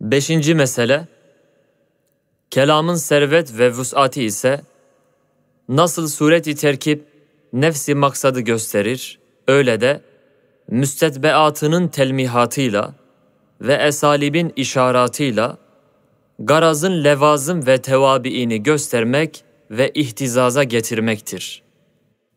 Beşinci mesele, kelamın servet ve vus'ati ise nasıl sureti terkip nefsi maksadı gösterir, öyle de müstedbeatının telmihatıyla ve esalibin işaratıyla garazın levazım ve tevabiini göstermek ve ihtizaza getirmektir.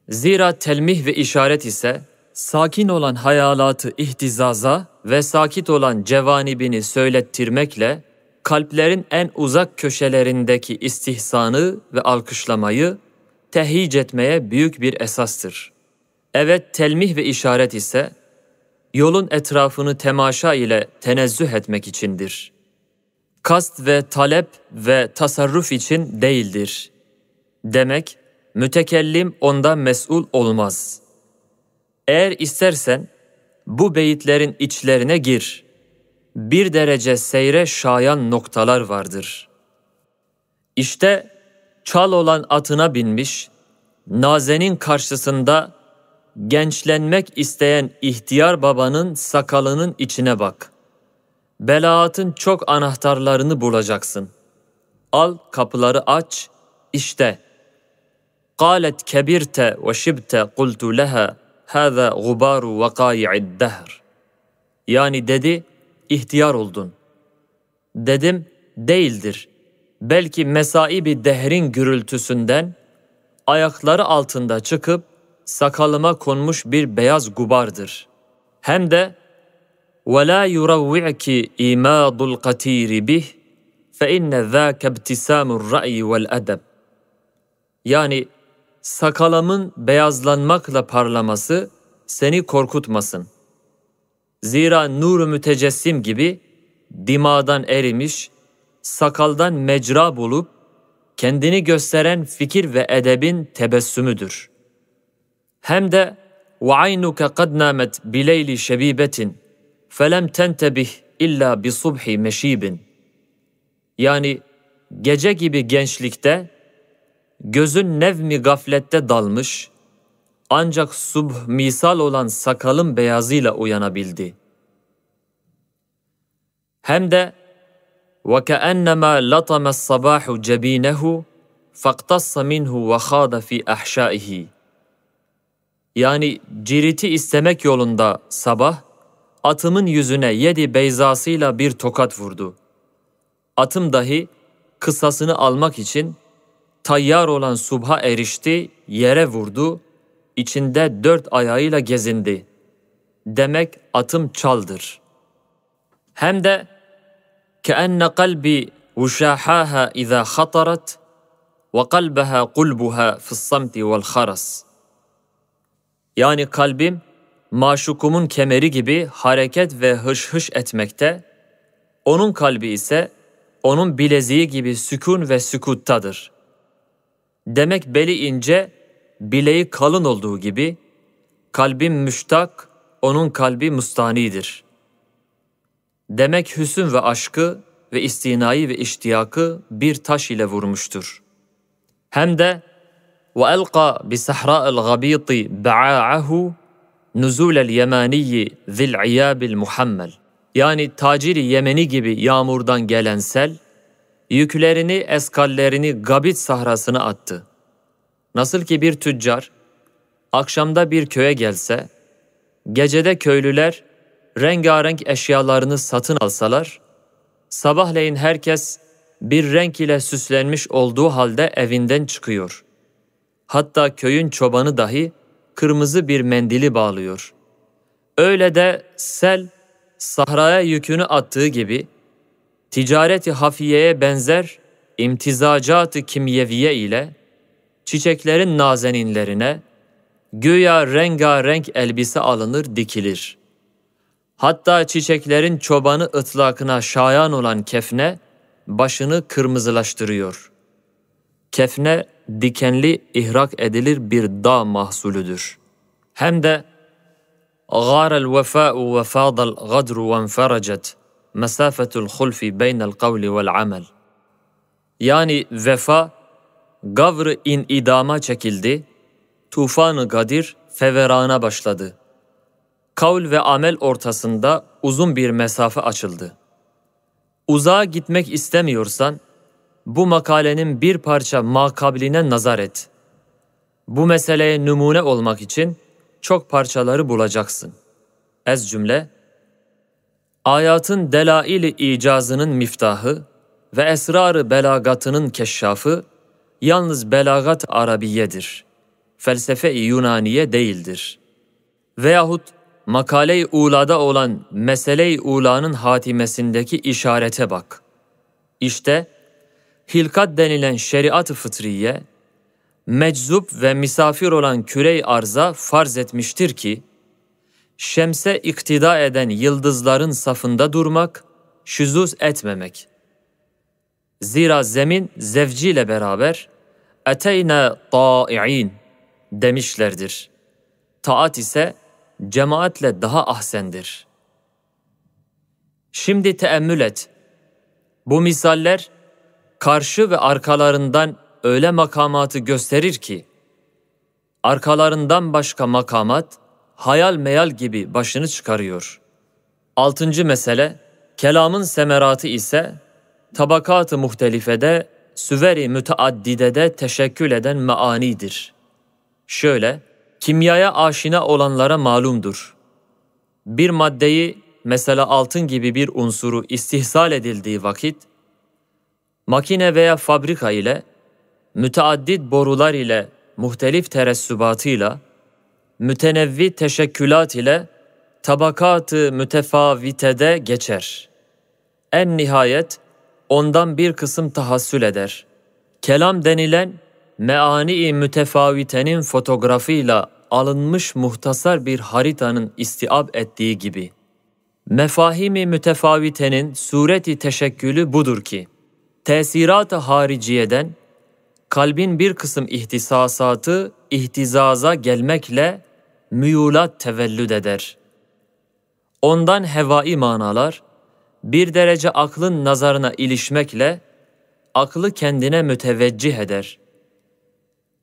Zira telmih ve işaret ise sakin olan hayalatı ihtizaza ve sakit olan cevanibini söylettirmekle kalplerin en uzak köşelerindeki istihsanı ve alkışlamayı tehyic etmeye büyük bir esastır. Evet telmih ve işaret ise yolun etrafını temaşa ile tenezzüh etmek içindir. Kast ve talep ve tasarruf için değildir. Demek mütekellim ondan mesul olmaz.'' Eğer istersen bu beyitlerin içlerine gir. Bir derece seyre şayan noktalar vardır. İşte çal olan atına binmiş, Nazenin karşısında gençlenmek isteyen ihtiyar babanın sakalının içine bak. Belaatın çok anahtarlarını bulacaksın. Al kapıları aç, işte. Kalet kebirte ve şibte kultu leha Hâzâ gubâru vakâi'id dehr. Yani dedi, ihtiyar oldun. Dedim, değildir. Belki mesai bir dehrin gürültüsünden, ayakları altında çıkıp sakalıma konmuş bir beyaz gubardır. Hem de وَلَا يُرَوِّعْكِ اِمَادُ الْقَت۪يرِ بِهِ فَاِنَّ ذَاكَ ابْتِسَامُ الرَّأْيِ وَالْأَدَبِ Yani sakalamın beyazlanmakla parlaması seni korkutmasın. Zira nur mütecessim gibi dimadan erimiş, sakaldan mecra bulup kendini gösteren fikir ve edebin tebessümüdür. Hem de وَعَيْنُكَ قَدْ نَامَتْ بِلَيْلِ شَب۪يبَةٍ فَلَمْ تَنْتَبِهْ اِلَّا بِصُبْحِ مَش۪يبٍ Yani gece gibi gençlikte Gözün nev mi gaflette dalmış, ancak subh misal olan sakalın beyazıyla uyanabildi. Hem de وَكَأَنَّمَا لَطَمَ الصَّبَاحُ جَب۪ينَهُ فَاقْتَصَّ مِنْهُ وَخَادَ ف۪ي اَحْشَائِهِ Yani ciriti istemek yolunda sabah, atımın yüzüne yedi beyzasıyla bir tokat vurdu. Atım dahi kısasını almak için tayyar olan subha erişti, yere vurdu, içinde dört ayağıyla gezindi. Demek atım çaldır. Hem de keenne kalbi vuşahaha iza khatarat ve kalbaha kulbuha fissamti vel haras. Yani kalbim maşukumun kemeri gibi hareket ve hış hış etmekte, onun kalbi ise onun bileziği gibi sükun ve sükuttadır. Demek beli ince, bileği kalın olduğu gibi, kalbim müştak, onun kalbi mustanidir. Demek hüsün ve aşkı ve istinayı ve iştiyakı bir taş ile vurmuştur. Hem de وَاَلْقَى بِسَحْرَاءَ الْغَب۪يطِ بَعَاعَهُ نُزُولَ الْيَمَانِيِّ ذِي الْعِيَابِ الْمُحَمَّلِ Yani taciri Yemeni gibi yağmurdan gelen sel, yüklerini, eskallerini Gabit sahrasına attı. Nasıl ki bir tüccar akşamda bir köye gelse, gecede köylüler rengarenk eşyalarını satın alsalar, sabahleyin herkes bir renk ile süslenmiş olduğu halde evinden çıkıyor. Hatta köyün çobanı dahi kırmızı bir mendili bağlıyor. Öyle de sel sahraya yükünü attığı gibi ticareti hafiyeye benzer imtizacatı ı kimyeviye ile çiçeklerin nazeninlerine güya rengarenk elbise alınır dikilir. Hatta çiçeklerin çobanı ıtlakına şayan olan kefne başını kırmızılaştırıyor. Kefne dikenli ihrak edilir bir dağ mahsulüdür. Hem de غار الوفاء وفاض الغدر وانفرجت mesafetul hulfi beynel kavli vel amel. Yani vefa, gavr-ı inidama çekildi, tufanı gadir feverana başladı. Kavl ve amel ortasında uzun bir mesafe açıldı. Uzağa gitmek istemiyorsan, bu makalenin bir parça makabline nazar et. Bu meseleye numune olmak için çok parçaları bulacaksın. Ez cümle ayatın delaili icazının miftahı ve esrarı belagatının keşşafı yalnız belagat arabiyedir. Felsefe-i Yunaniye değildir. Veyahut makale-i ulada olan mesele-i ulanın hatimesindeki işarete bak. İşte hilkat denilen şeriat-ı fıtriye, meczup ve misafir olan kürey arza farz etmiştir ki, şemse iktida eden yıldızların safında durmak, şüzuz etmemek. Zira zemin zevciyle beraber eteyne ta'i'in demişlerdir. Taat ise cemaatle daha ahsendir. Şimdi teemmül et. Bu misaller karşı ve arkalarından öyle makamatı gösterir ki, arkalarından başka makamat, hayal meyal gibi başını çıkarıyor. Altıncı mesele, kelamın semeratı ise tabakat-ı muhtelifede, süveri müteaddidede teşekkül eden meanidir. Şöyle, kimyaya aşina olanlara malumdur. Bir maddeyi, mesela altın gibi bir unsuru istihsal edildiği vakit, makine veya fabrika ile, müteaddit borular ile, muhtelif teressübatıyla, mütenevvi teşekkülat ile tabakatı mütefavitede geçer. En nihayet ondan bir kısım tahassül eder. Kelam denilen meani mütefavitenin fotoğrafıyla alınmış muhtasar bir haritanın istiab ettiği gibi. Mefahimi mütefavitenin sureti teşekkülü budur ki, tesirat-ı hariciyeden kalbin bir kısım ihtisasatı ihtizaza gelmekle müyulat tevellüd eder. Ondan hevai manalar, bir derece aklın nazarına ilişmekle aklı kendine müteveccih eder.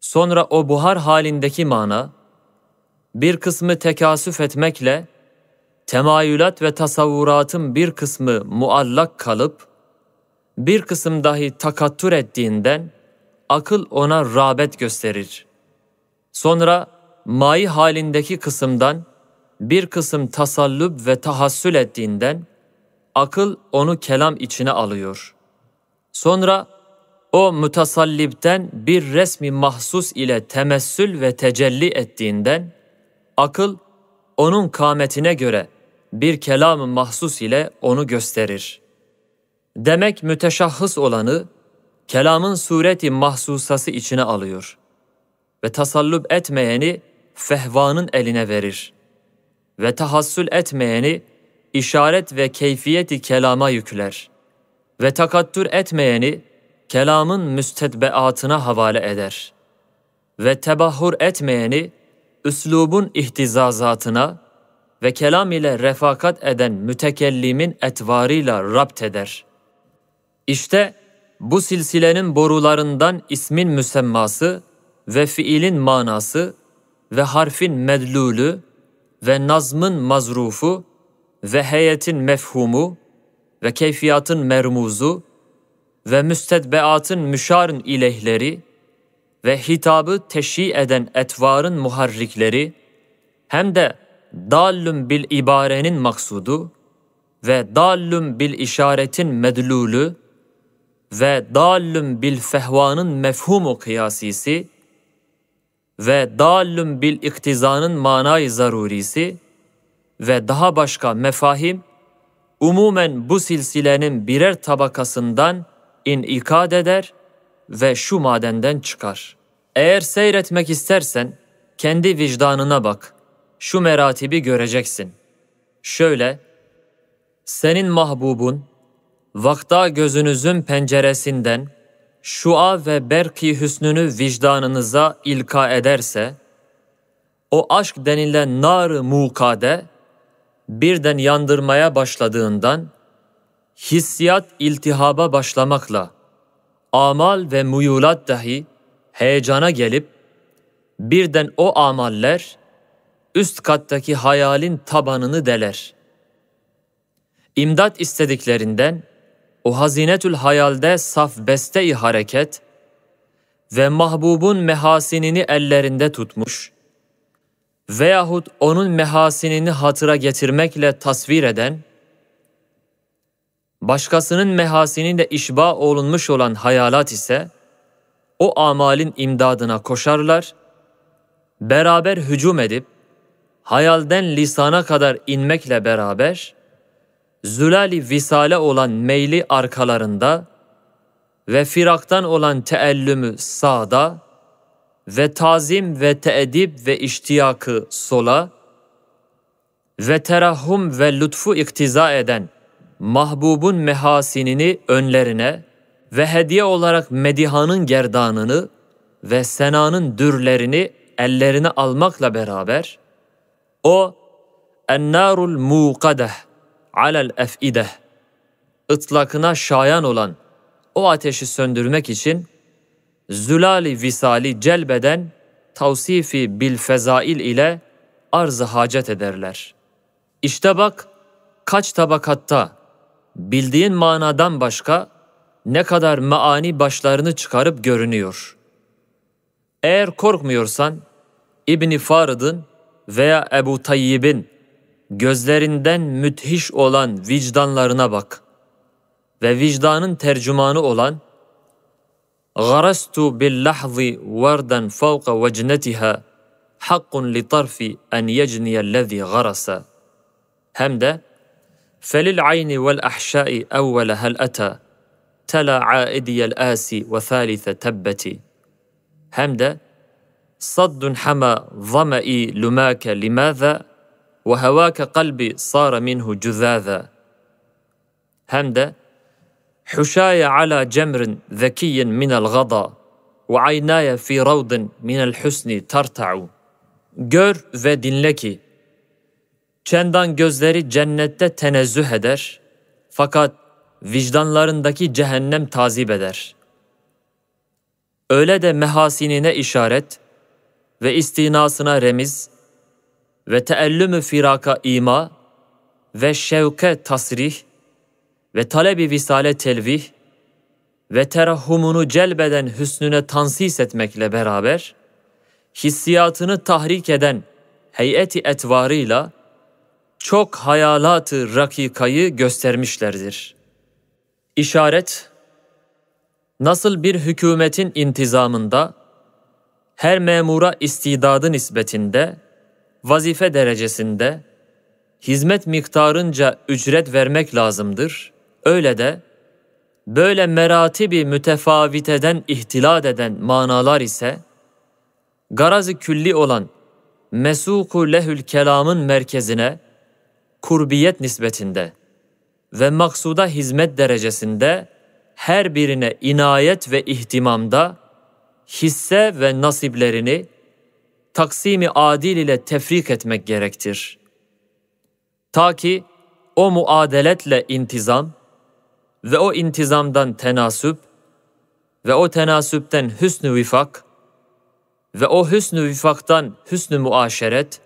Sonra o buhar halindeki mana, bir kısmı tekasüf etmekle, temayülat ve tasavvuratın bir kısmı muallak kalıp, bir kısım dahi takattur ettiğinden, akıl ona rağbet gösterir.'' Sonra mai halindeki kısımdan bir kısım tasallüp ve tahassül ettiğinden akıl onu kelam içine alıyor. Sonra o mütasallipten bir resmi mahsus ile temessül ve tecelli ettiğinden akıl onun kametine göre bir kelam mahsus ile onu gösterir. Demek müteşahhıs olanı kelamın sureti mahsusası içine alıyor.'' ve tasallüp etmeyeni fehvanın eline verir ve tahassül etmeyeni işaret ve keyfiyeti kelama yükler ve takattür etmeyeni kelamın müstedbeatına havale eder ve tebahhur etmeyeni üslubun ihtizazatına ve kelam ile refakat eden mütekellimin etvarıyla rapt eder. İşte bu silsilenin borularından ismin müsemması ve fiilin manası ve harfin medlulü ve nazmın mazrufu ve heyetin mefhumu ve keyfiyatın mermuzu ve müstedbeatın müşarın ilehleri ve hitabı teşhi eden etvarın muharrikleri hem de dallüm bil ibarenin maksudu ve dallüm bil işaretin medlulü ve dallüm bil fehvanın mefhumu kıyasisi ve dallüm bil iktizanın manayı zarurisi ve daha başka mefahim umumen bu silsilenin birer tabakasından in inikad eder ve şu madenden çıkar. Eğer seyretmek istersen kendi vicdanına bak. Şu meratibi göreceksin. Şöyle, senin mahbubun, vakta gözünüzün penceresinden şua ve berki hüsnünü vicdanınıza ilka ederse, o aşk denilen nar-ı mukade birden yandırmaya başladığından, hissiyat iltihaba başlamakla, amal ve muyulat dahi heyecana gelip, birden o amaller üst kattaki hayalin tabanını deler. İmdat istediklerinden, o hazinetül hayalde saf beste hareket ve mahbubun mehasinini ellerinde tutmuş veyahut onun mehasinini hatıra getirmekle tasvir eden, başkasının mehasini de işba olunmuş olan hayalat ise, o amalin imdadına koşarlar, beraber hücum edip, hayalden lisana kadar inmekle beraber, zülali visale olan meyli arkalarında ve firaktan olan teellümü sağda ve tazim ve teedip ve iştiyakı sola ve terahum ve lütfu iktiza eden mahbubun mehasinini önlerine ve hediye olarak medihanın gerdanını ve senanın dürlerini ellerine almakla beraber o ennarul muqadeh alel ef'ide ıtlakına şayan olan o ateşi söndürmek için zülali visali celbeden tavsifi bil fezail ile arzı hacet ederler. İşte bak kaç tabakatta bildiğin manadan başka ne kadar maani başlarını çıkarıp görünüyor. Eğer korkmuyorsan İbni Farid'in veya Ebu Tayyib'in gözlerinden müthiş olan vicdanlarına bak ve vicdanın tercümanı olan غَرَسْتُ بِاللَّحْظِ وَرْدًا فَوْقَ وَجْنَتِهَا حَقٌّ لِطَرْفِ اَنْ يَجْنِيَ الَّذ۪ي غَرَسَ Hem de فَلِلْعَيْنِ وَالْاَحْشَاءِ اَوَّلَ هَلْ اَتَى تَلَا عَائِدِيَ الْآسِ وَثَالِثَ تَبَّتِ Hem de صَدٌّ حَمَى ظَمَئِ لُمَاكَ لِمَاذَا وَهَوَاكَ قَلْبِ صَارَ مِنْهُ جُذَاذًا Hem de حُشَايَ عَلَى جَمْرٍ ذَكِيٍ مِنَ الْغَضَى وَعَيْنَايَ فِي رَوْضٍ مِنَ الْحُسْنِ تَرْتَعُ Gör ve dinle ki, çendan gözleri cennette tenezzüh eder, fakat vicdanlarındaki cehennem tazip eder. Öyle de mehasinine işaret ve istinasına remiz, ve teellümü firaka ima ve şevke tasrih ve talebi visale telvih ve terahumunu celbeden hüsnüne tansis etmekle beraber, hissiyatını tahrik eden heyeti etvarıyla çok hayalatı rakikayı göstermişlerdir. İşaret, nasıl bir hükümetin intizamında, her memura istidadı nispetinde, vazife derecesinde hizmet miktarınca ücret vermek lazımdır. Öyle de böyle meratibi mütefaviteden ihtilat eden manalar ise garazı külli olan mesuku lehül kelamın merkezine kurbiyet nisbetinde ve maksuda hizmet derecesinde her birine inayet ve ihtimamda hisse ve nasiblerini taksimi adil ile tefrik etmek gerektir. Ta ki o muadeletle intizam ve o intizamdan tenasüp ve o tenasüpten hüsnü vifak ve o hüsnü vifaktan hüsnü muaşeret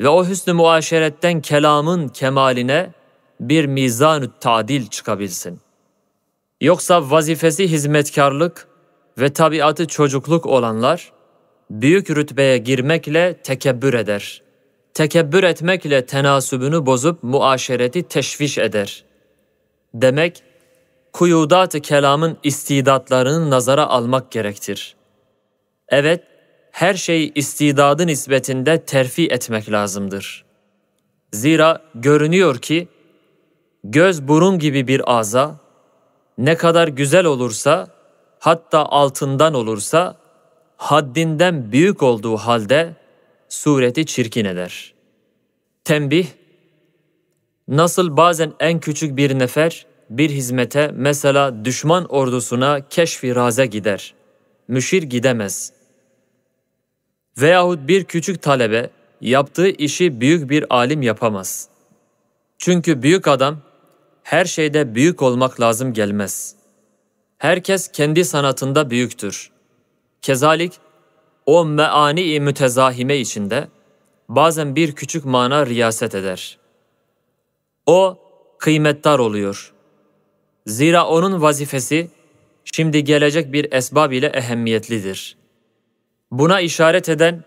ve o hüsnü muaşeretten kelamın kemaline bir mizanü tadil çıkabilsin. Yoksa vazifesi hizmetkarlık ve tabiatı çocukluk olanlar, büyük rütbeye girmekle tekebbür eder. Tekebbür etmekle tenasübünü bozup muaşereti teşviş eder. Demek, kuyudat-ı kelamın istidatlarını nazara almak gerektir. Evet, her şey istidadın nispetinde terfi etmek lazımdır. Zira görünüyor ki, göz burun gibi bir aza, ne kadar güzel olursa, hatta altından olursa, haddinden büyük olduğu halde sureti çirkin eder. Tembih Nasıl bazen en küçük bir nefer bir hizmete mesela düşman ordusuna keşfi raza gider. Müşir gidemez. Veyahut bir küçük talebe yaptığı işi büyük bir alim yapamaz. Çünkü büyük adam her şeyde büyük olmak lazım gelmez. Herkes kendi sanatında büyüktür.'' Kezalik o meani mütezahime içinde bazen bir küçük mana riyaset eder. O kıymetdar oluyor. Zira onun vazifesi şimdi gelecek bir esbab ile ehemmiyetlidir. Buna işaret eden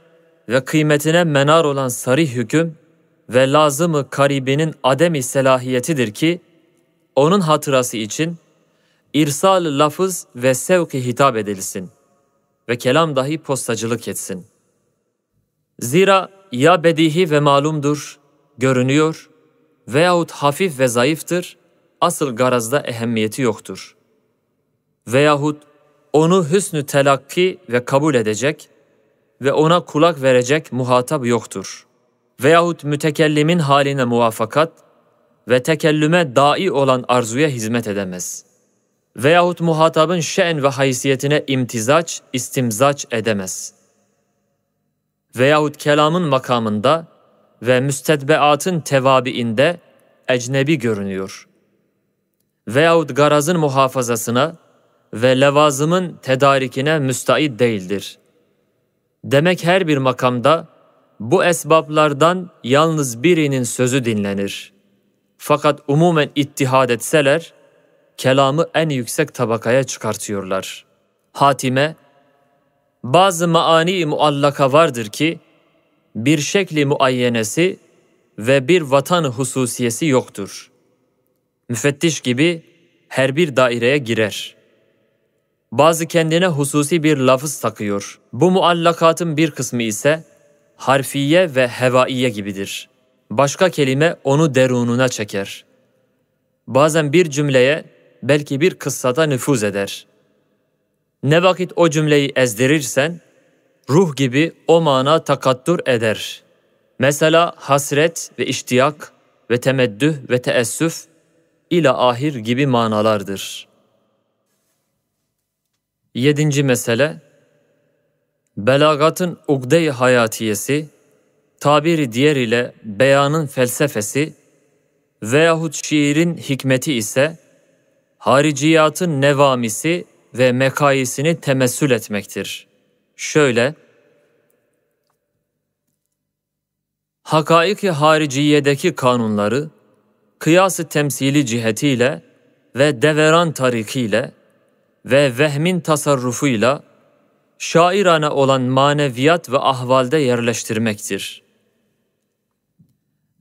ve kıymetine menar olan sarı hüküm ve lazımı karibinin ademi selahiyetidir ki, onun hatırası için irsal lafız ve sevki hitap edilsin ve kelam dahi postacılık etsin. Zira ya bedihi ve malumdur, görünüyor veyahut hafif ve zayıftır, asıl garazda ehemmiyeti yoktur. Veyahut onu hüsnü telakki ve kabul edecek ve ona kulak verecek muhatap yoktur. Veyahut mütekellimin haline muvafakat ve tekellüme dai olan arzuya hizmet edemez.'' veyahut muhatabın şe'n ve haysiyetine imtizaç, istimzaç edemez. Veyahut kelamın makamında ve müstedbeatın tevabiinde ecnebi görünüyor. Veyahut garazın muhafazasına ve levazımın tedarikine müstahit değildir. Demek her bir makamda bu esbablardan yalnız birinin sözü dinlenir. Fakat umumen ittihad etseler, kelamı en yüksek tabakaya çıkartıyorlar. Hatime, bazı maani muallaka vardır ki, bir şekli muayyenesi ve bir vatan hususiyesi yoktur. Müfettiş gibi her bir daireye girer. Bazı kendine hususi bir lafız takıyor. Bu muallakatın bir kısmı ise harfiye ve hevaiye gibidir. Başka kelime onu derununa çeker. Bazen bir cümleye belki bir kıssada nüfuz eder. Ne vakit o cümleyi ezdirirsen, ruh gibi o mana takattur eder. Mesela hasret ve iştiyak ve temeddüh ve teessüf ile ahir gibi manalardır. Yedinci mesele, belagatın ugde hayatiyesi, tabiri diğer ile beyanın felsefesi veyahut şiirin hikmeti ise hariciyatın nevamisi ve mekayisini temessül etmektir. Şöyle, hakaiki hariciyedeki kanunları kıyası temsili cihetiyle ve deveran tarikiyle ve vehmin tasarrufuyla şairane olan maneviyat ve ahvalde yerleştirmektir.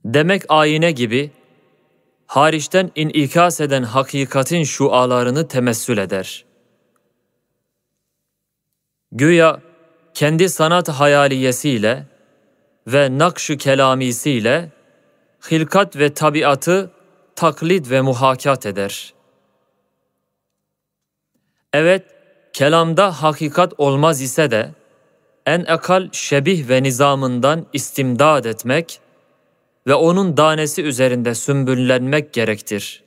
Demek ayine gibi hariçten inikas eden hakikatin şu şualarını temessül eder. Güya kendi sanat hayaliyesiyle ve nakş-ı kelamisiyle hilkat ve tabiatı taklit ve muhakat eder. Evet, kelamda hakikat olmaz ise de en akal şebih ve nizamından istimdad etmek, ve onun danesi üzerinde sümbüllenmek gerektir.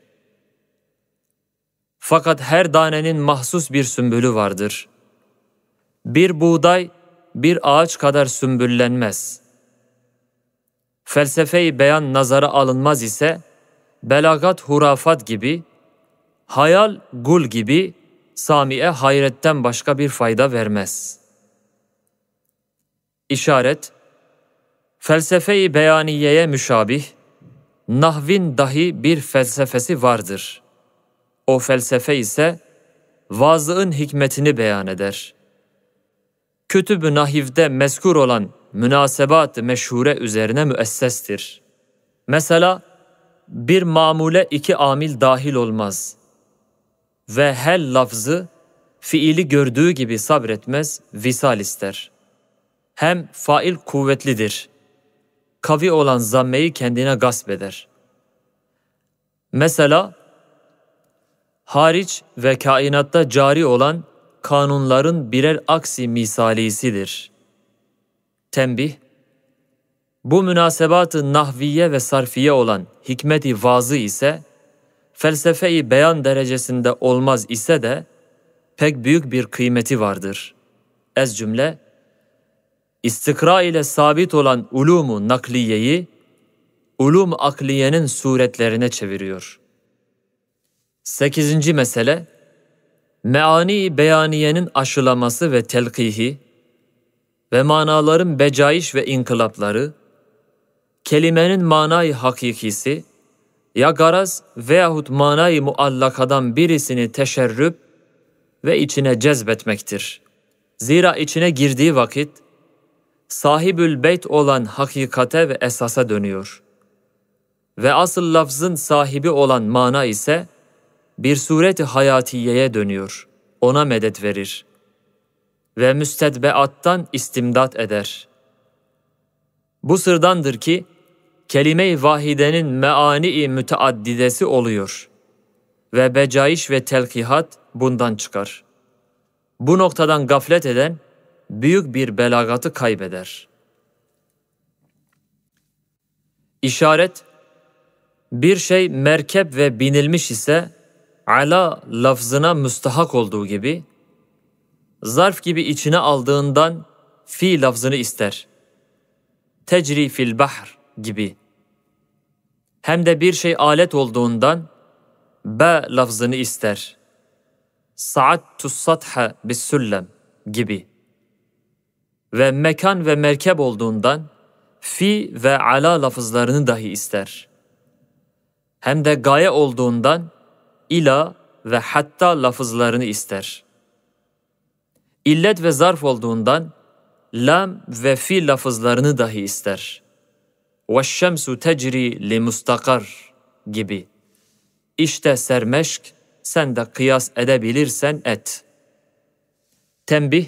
Fakat her danenin mahsus bir sümbülü vardır. Bir buğday bir ağaç kadar sümbüllenmez. Felsefeyi beyan nazara alınmaz ise belagat hurafat gibi, hayal gul gibi samiye hayretten başka bir fayda vermez. İşaret Felsefeyi beyaniyeye müşabih, nahvin dahi bir felsefesi vardır. O felsefe ise vazığın hikmetini beyan eder. Kütüb-ü Nahiv'de mezkur olan münasebat meşhure üzerine müessestir. Mesela bir mamule iki amil dahil olmaz ve hel lafzı fiili gördüğü gibi sabretmez, visal ister. Hem fail kuvvetlidir kavi olan zammeyi kendine gasp eder. Mesela hariç ve kainatta cari olan kanunların birer aksi misalisidir. Tembih Bu münasebatı nahviye ve sarfiye olan hikmeti vazı ise felsefeyi beyan derecesinde olmaz ise de pek büyük bir kıymeti vardır. Ez cümle istikra ile sabit olan ulumu nakliyeyi, ulum akliyenin suretlerine çeviriyor. Sekizinci mesele, meani beyaniyenin aşılaması ve telkihi ve manaların becaiş ve inkılapları, kelimenin manayı hakikisi, ya garaz veyahut manayı muallakadan birisini teşerrüp ve içine cezbetmektir. Zira içine girdiği vakit, sahibül beyt olan hakikate ve esasa dönüyor. Ve asıl lafzın sahibi olan mana ise bir sureti hayatiyeye dönüyor. Ona medet verir ve müstedbeattan istimdat eder. Bu sırdandır ki kelime-i vahidenin meani-i müteaddidesi oluyor ve becaiş ve telkihat bundan çıkar. Bu noktadan gaflet eden büyük bir belagatı kaybeder. İşaret, bir şey merkep ve binilmiş ise ala lafzına müstahak olduğu gibi, zarf gibi içine aldığından fi lafzını ister. Tecri fil bahr gibi. Hem de bir şey alet olduğundan be lafzını ister. Saat tus satha bis süllem gibi.'' ve mekan ve merkep olduğundan fi ve ala lafızlarını dahi ister. Hem de gaye olduğundan ila ve hatta lafızlarını ister. İllet ve zarf olduğundan lam ve fi lafızlarını dahi ister. Ve şemsu tecri li mustakar gibi. İşte sermeşk, sen de kıyas edebilirsen et. Tembih,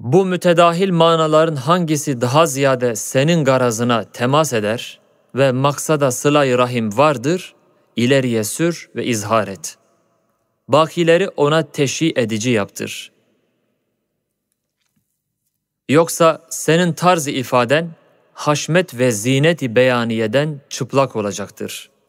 bu mütedahil manaların hangisi daha ziyade senin garazına temas eder ve maksada sılay rahim vardır, ileriye sür ve izhar et. Bakileri ona teşhi edici yaptır. Yoksa senin tarzı ifaden, haşmet ve zineti beyaniyeden çıplak olacaktır.''